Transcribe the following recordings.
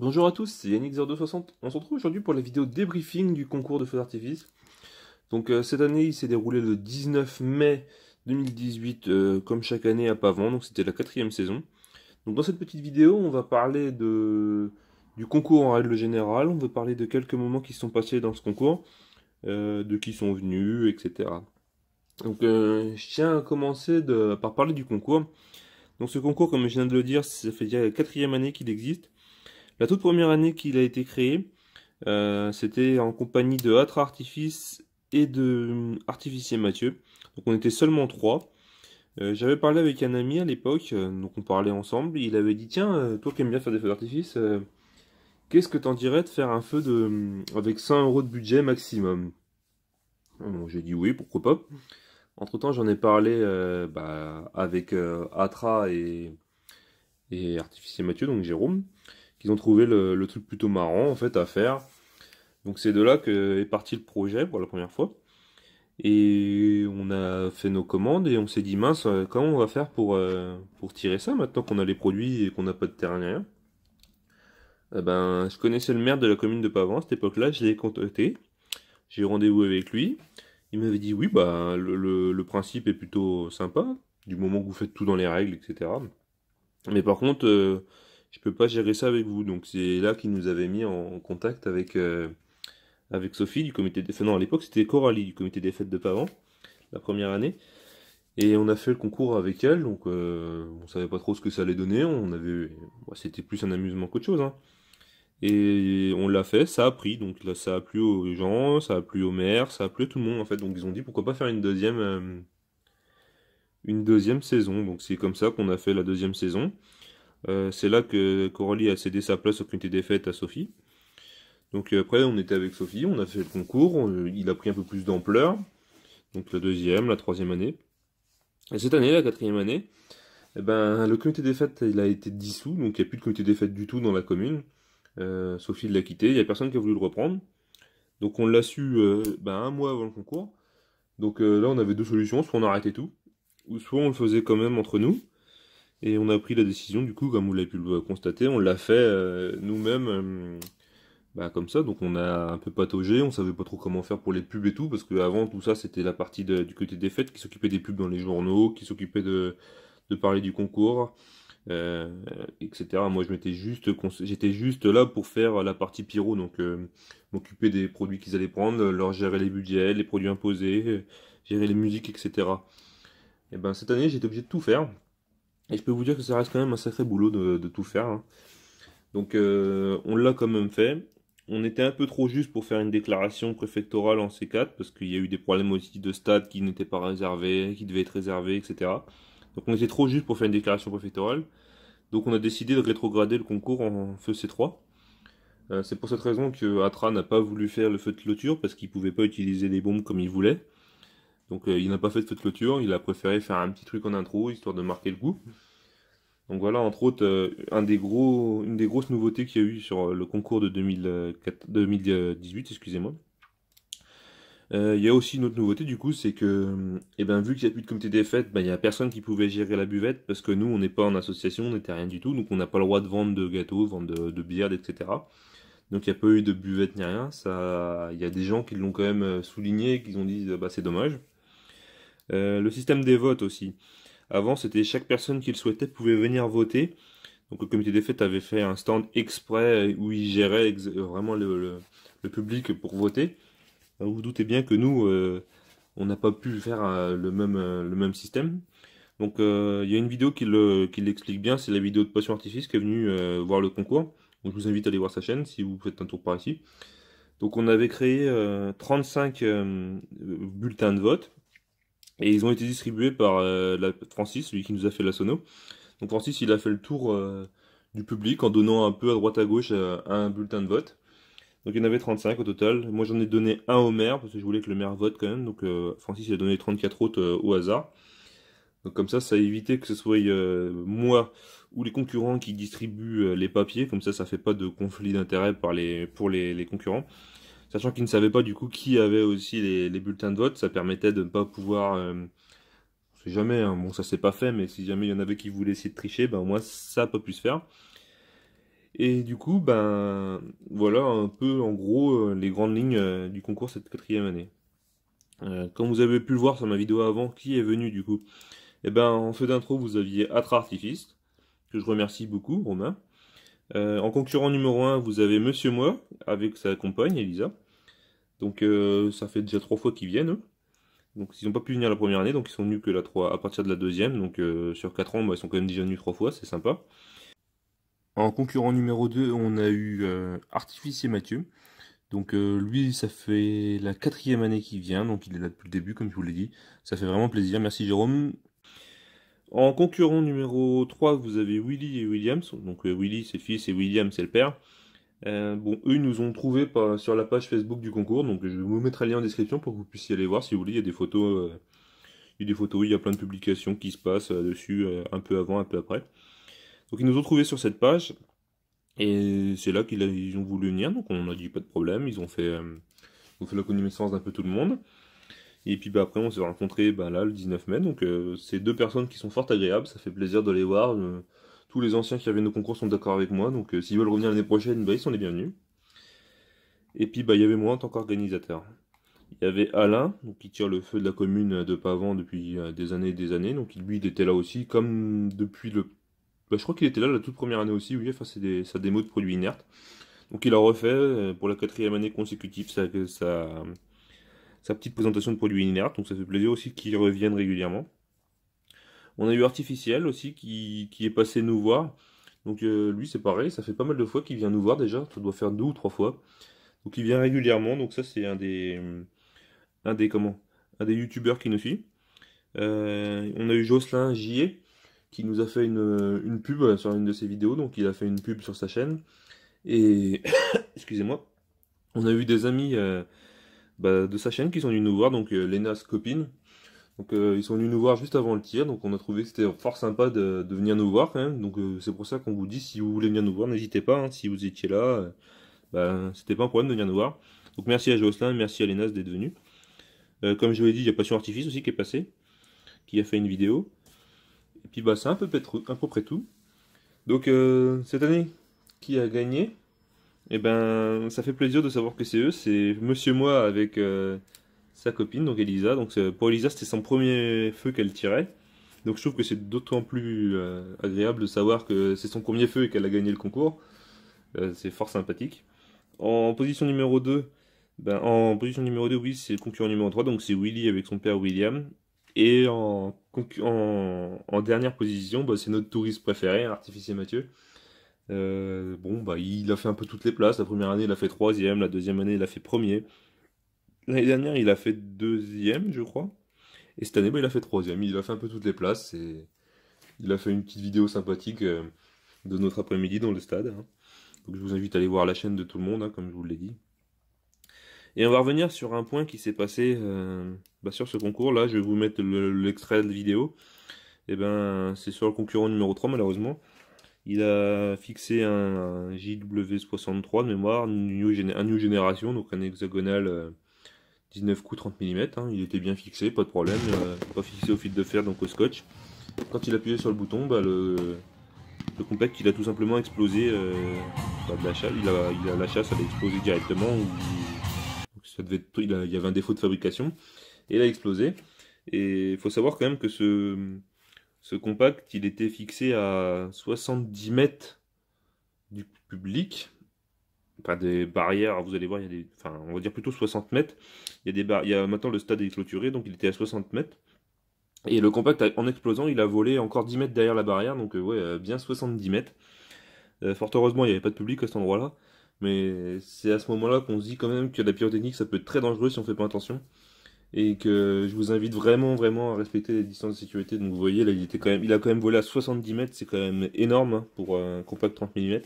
Bonjour à tous, c'est Yannick0260, On se retrouve aujourd'hui pour la vidéo débriefing du concours de feux d'artifice. Donc euh, cette année, il s'est déroulé le 19 mai 2018, euh, comme chaque année à Pavant, donc c'était la quatrième saison. Donc dans cette petite vidéo, on va parler de... du concours en règle générale, on va parler de quelques moments qui se sont passés dans ce concours, euh, de qui sont venus, etc. Donc je tiens à commencer par parler du concours. Donc ce concours, comme je viens de le dire, ça fait déjà la quatrième année qu'il existe. La toute première année qu'il a été créé, euh, c'était en compagnie de Atra Artifice et de euh, Artificier Mathieu. Donc on était seulement trois. Euh, j'avais parlé avec un ami à l'époque, donc on parlait ensemble. Il avait dit Tiens, toi qui aimes bien faire des feux d'artifice, qu'est-ce que t'en dirais de faire un feu de, avec 100 euros de budget maximum J'ai dit oui, pourquoi pas. Entre temps, j'en ai parlé bah, avec Atra et, et Artificier Mathieu, donc Jérôme qu'ils ont trouvé le, truc plutôt marrant en fait à faire. Donc c'est de là que est parti le projet pour la première fois. Et on a fait nos commandes et on s'est dit mince, euh, comment on va faire pour, euh, pour tirer ça maintenant qu'on a les produits et qu'on n'a pas de terrain rien eh ben, Je connaissais le maire de la commune de Pavan à cette époque-là, je l'ai contacté, j'ai rendez-vous avec lui. Il m'avait dit oui, bah, le, principe est plutôt sympa, du moment que vous faites tout dans les règles, etc. Mais par contre, euh, je peux pas gérer ça avec vous. Donc c'est là qu'ils nous avait mis en contact avec, euh, avec Sophie du comité des fêtes. à l'époque c'était Coralie du comité des fêtes de Pavan, la première année. Et on a fait le concours avec elle, donc ne euh, on savait pas trop ce que ça allait donner. On avait, bah, c'était plus un amusement qu'autre chose. Hein. Et on l'a fait, ça a pris, donc là ça a plu aux gens, ça a plu aux maires, ça a plu à tout le monde en fait. Donc ils ont dit pourquoi pas faire une deuxième, euh, une deuxième saison. Donc c'est comme ça qu'on a fait la deuxième saison. Euh, c'est là que Coralie a cédé sa place au comité des fêtes à Sophie. Donc euh, après, on était avec Sophie, on a fait le concours, euh, il a pris un peu plus d'ampleur. Donc la deuxième, la troisième année. Et cette année, la quatrième année, eh ben, le comité des fêtes il a été dissous, donc il n'y a plus de comité des fêtes du tout dans la commune. Sophie l'a quitté, il n'y a personne qui a voulu le reprendre. Donc on l'a su ben, un mois avant le concours. Donc là, on avait deux solutions, soit on arrêtait tout, ou soit on le faisait quand même entre nous. Et on a pris la décision, du coup, comme vous l'avez pu le constater, on l'a fait euh, nous-mêmes euh, bah, comme ça. Donc on a un peu pataugé, on savait pas trop comment faire pour les pubs et tout, parce qu'avant tout ça, c'était la partie du côté des fêtes qui s'occupait des pubs dans les journaux, qui s'occupait de, parler du concours. Euh, etc. Moi, je m'étais juste, j'étais juste là pour faire la partie pyro, donc m'occuper des produits qu'ils allaient prendre, leur gérer les budgets, les produits imposés, gérer les musiques, etc. Et eh ben cette année, j'étais obligé de tout faire, et je peux vous dire que ça reste quand même un sacré boulot de, tout faire. Hein. Donc euh, on l'a quand même fait. On était un peu trop juste pour faire une déclaration préfectorale en C4 parce qu'il y a eu des problèmes aussi de stade qui n'étaient pas réservés, qui devaient être réservés, etc. Donc on était trop juste pour faire une déclaration préfectorale. Donc on a décidé de rétrograder le concours en feu C3. Euh, c'est pour cette raison que Atra n'a pas voulu faire le feu de clôture parce qu'il ne pouvait pas utiliser les bombes comme il voulait. Donc euh, il n'a pas fait de feu clôture, il a préféré faire un petit truc en intro, histoire de marquer le coup. Donc voilà, entre autres, euh, une des grosses nouveautés qu'il y a eu sur euh, le concours de 2018, excusez-moi. Il y a aussi une autre nouveauté du coup, c'est que eh ben, vu qu'il n'y a plus de comité des fêtes, ben, il n'y a personne qui pouvait gérer la buvette parce que nous on n'est pas en association, on n'était rien du tout, donc on n'a pas le droit de vendre de gâteaux, de vendre de, bières, etc. Donc il n'y a pas eu de buvette ni rien. Il y a des gens qui l'ont quand même souligné, qui ont dit bah, c'est dommage. Euh, le système des votes aussi. Avant, c'était chaque personne qui le souhaitait pouvait venir voter. Donc le comité des fêtes avait fait un stand exprès où il gérait euh, vraiment le, public pour voter. Vous vous doutez bien que nous, euh, on n'a pas pu faire le, même, système. Donc il y a une vidéo qui l'explique bien, c'est la vidéo de Passion Artifice qui est venue voir le concours. Donc je vous invite à aller voir sa chaîne si vous faites un tour par ici. Donc on avait créé 35 bulletins de vote et ils ont été distribués par euh, Francis, lui qui nous a fait la sono. Donc Francis, il a fait le tour euh, du public en donnant un peu à droite à gauche euh, un bulletin de vote. Donc il y en avait 35 au total. Moi j'en ai donné un au maire parce que je voulais que le maire vote quand même. Donc Francis il a donné 34 autres au hasard. Donc comme ça, ça a évité que ce soit moi ou les concurrents qui distribuent les papiers. Comme ça, ça fait pas de conflit d'intérêt pour les concurrents. Sachant qu'ils ne savaient pas du coup qui avait aussi les, bulletins de vote, ça permettait de ne pas pouvoir... Euh, sait jamais, hein. bon ça s'est pas fait, mais si jamais il y en avait qui voulaient essayer de tricher, ben moi ça pas plus se faire. Et du coup, ben voilà un peu en gros euh, les grandes lignes euh, du concours cette quatrième année. comme euh, vous avez pu le voir sur ma vidéo avant, qui est venu du coup Eh ben en feu d'intro, vous aviez Atra Artifice, que je remercie beaucoup, Romain. Euh, en concurrent numéro 1, vous avez Monsieur Moi avec sa compagne Elisa. Donc euh, ça fait déjà trois fois qu'ils viennent. Donc ils n'ont pas pu venir la première année, donc ils sont venus que la 3, à partir de la deuxième. Donc euh, sur 4 ans, bah, ils sont quand même déjà venus trois fois, c'est sympa. En concurrent numéro 2, on a eu Artificier Mathieu. Donc lui, ça fait la quatrième année qu'il vient, donc il est là depuis le début, comme je vous l'ai dit. Ça fait vraiment plaisir. Merci Jérôme. En concurrent numéro 3, vous avez Willy et Williams. Donc euh, Willy c'est fils et Williams c'est le père. Euh, bon, eux ils nous ont trouvé sur la page Facebook du concours, donc je vais vous mettre un lien en description pour que vous puissiez aller voir si vous voulez. Il y a des photos, euh, il y a des photos, il y a plein de publications qui se passent dessus un peu avant, un peu après. Donc ils nous ont trouvé sur cette page et c'est là qu'ils ont voulu venir. Donc on a dit pas de problème, ils ont fait, ils ont fait la connaissance d'un peu tout le monde. Et puis bah, après, on s'est rencontrés bah, là, le 19 mai. Donc, euh, c'est deux personnes qui sont fort agréables. Ça fait plaisir de les voir. Euh, tous les anciens qui avaient nos concours sont d'accord avec moi. Donc, euh, s'ils veulent revenir l'année prochaine, bah, ils sont les bienvenus. Et puis, bah, il y avait moi en tant qu'organisateur. Il y avait Alain, donc, qui tire le feu de la commune de Pavan depuis des années et des années. Donc, lui, il était là aussi, comme depuis le. Bah, je crois qu'il était là la toute première année aussi. Oui, il c'est des... sa démo de produits inertes. Donc, il a refait pour la quatrième année consécutive sa, ça sa petite présentation de produits inerte donc ça fait plaisir aussi qu'ils reviennent régulièrement. On a eu Artificiel aussi qui, qui est passé nous voir. Donc euh, lui c'est pareil, ça fait pas mal de fois qu'il vient nous voir déjà, ça doit faire deux ou trois fois. Donc il vient régulièrement, donc ça c'est un des un des comment Un des youtubeurs qui nous suit. Euh, on a eu Jocelyn J.E. qui nous a fait une, une pub euh, sur une de ses vidéos, donc il a fait une pub sur sa chaîne. Et excusez-moi, on a eu des amis bah, de sa chaîne qui sont venus nous voir, donc euh, Lenas copine. Donc euh, ils sont venus nous voir juste avant le tir, donc on a trouvé que c'était fort sympa de, venir nous voir quand Donc euh, c'est pour ça qu'on vous dit si vous voulez venir nous voir, n'hésitez pas, hein, si vous étiez là, bah, c'était pas un problème de venir nous voir. Donc merci à Jocelyn, merci à Lenas d'être venu. comme je vous l'ai dit, il y a Passion Artifice aussi qui est passé, qui a fait une vidéo. Et puis bah c'est un peu, à peu près tout. Donc cette année, qui a gagné eh ben, ça fait plaisir de savoir que c'est eux. C'est Monsieur Moi avec euh, sa copine, donc Elisa. Donc euh, pour Elisa, c'était son premier feu qu'elle tirait. Donc je trouve que c'est d'autant plus euh, agréable de savoir que c'est son premier feu et qu'elle a gagné le concours. c'est fort sympathique. En position numéro 2, ben, en position numéro 2, oui, c'est le concurrent numéro 3, donc c'est Willy avec son père William. Et en, dernière position, ben, c'est notre touriste préféré, Artificier Mathieu. Euh, bon, bah, il a fait un peu toutes les places. La première année, il a fait troisième. La deuxième année, il a fait premier. L'année dernière, il a fait deuxième, je crois. Et cette année, bah, il a fait troisième. Il a fait un peu toutes les places. Et il a fait une petite vidéo sympathique euh, de notre après-midi dans le stade. Hein. Donc, je vous invite à aller voir la chaîne de tout le monde, hein, comme je vous l'ai dit. Et on va revenir sur un point qui s'est passé euh, bah, sur ce concours. Là, je vais vous mettre l'extrait de vidéo. Et eh ben, c'est sur le concurrent numéro 3, malheureusement. Il a fixé un, JW63 de mémoire, new, un New Generation, donc un hexagonal 19 euh, coups 30 mm. Hein. Il était bien fixé, pas de problème, euh, pas fixé au fil de fer, donc au scotch. Quand il a appuyé sur le bouton, bah, le, le compact il a tout simplement explosé euh, bah, la chasse. Il a, il a, la chasse, a explosé directement. il, il y avait un défaut de fabrication. Et il a explosé. Et il faut savoir quand même que ce, ce compact, il était fixé à 70 mètres du public. pas des barrières, vous allez voir, il y a des, enfin, on va dire plutôt 60 mètres. Il y a des il maintenant le stade est clôturé, donc il était à 60 mètres. Et le compact, en explosant, il a volé encore 10 mètres derrière la barrière, donc euh, ouais, euh, bien 70 mètres. Euh, fort heureusement, il n'y avait pas de public à cet endroit-là. Mais c'est à ce moment-là qu'on se dit quand même que la pyrotechnique, ça peut être très dangereux si on ne fait pas attention et que je vous invite vraiment vraiment à respecter les distances de sécurité. Donc vous voyez là il était quand même il a quand même volé à 70 mètres, c'est quand même énorme hein, pour un compact 30 mm.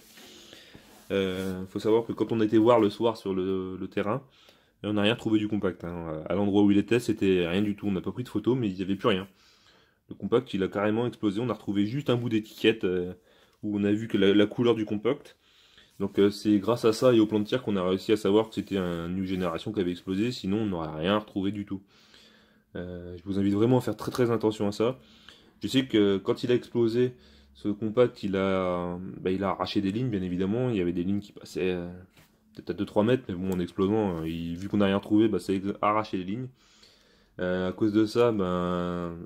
Il faut savoir que quand on était voir le soir sur le, terrain, euh, on n'a rien trouvé du compact. Hein. Euh, à l'endroit où il était, c'était rien du tout. On n'a pas pris de photos, mais il n'y avait plus rien. Le compact, il a carrément explosé. On a retrouvé juste un bout d'étiquette euh, où on a vu que la couleur du compact. Donc euh, c'est grâce à ça et au plan de tir qu'on a réussi à savoir que c'était une nouvelle génération qui avait explosé, sinon on n'aurait rien retrouvé du tout. Euh, je vous invite vraiment à faire très très attention à ça. Je sais que quand il a explosé, ce compact, il a, bah, il a arraché des lignes, bien évidemment. Il y avait des lignes qui passaient euh, peut-être à 2-3 mètres, mais bon, en explosant, vu qu'on n'a rien trouvé, bah, ça a arraché les lignes. A à cause de ça, ben,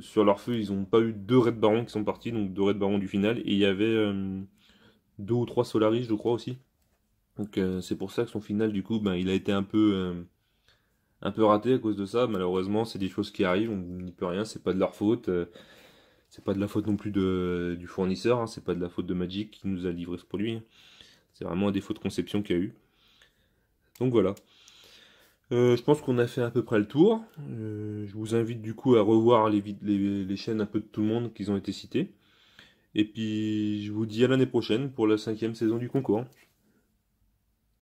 sur leur feu, ils n'ont pas eu deux Red Barons qui sont partis, donc deux Red Baron du final, et il y avait deux ou trois Solaris, je crois aussi. Donc euh, c'est pour ça que son final, du coup, ben, il a été un peu, euh, un peu raté à cause de ça. Malheureusement, c'est des choses qui arrivent, on n'y peut rien, c'est pas de leur faute. Euh, c'est pas de la faute non plus de, du fournisseur, hein, c'est pas de la faute de Magic qui nous a livré ce produit. Hein. C'est vraiment un défaut de conception qu'il y a eu. Donc voilà. je pense qu'on a fait à peu près le tour. je vous invite du coup à revoir les, les, les chaînes un peu de tout le monde qui ont été citées. Et puis je vous dis à l'année prochaine pour la cinquième saison du concours.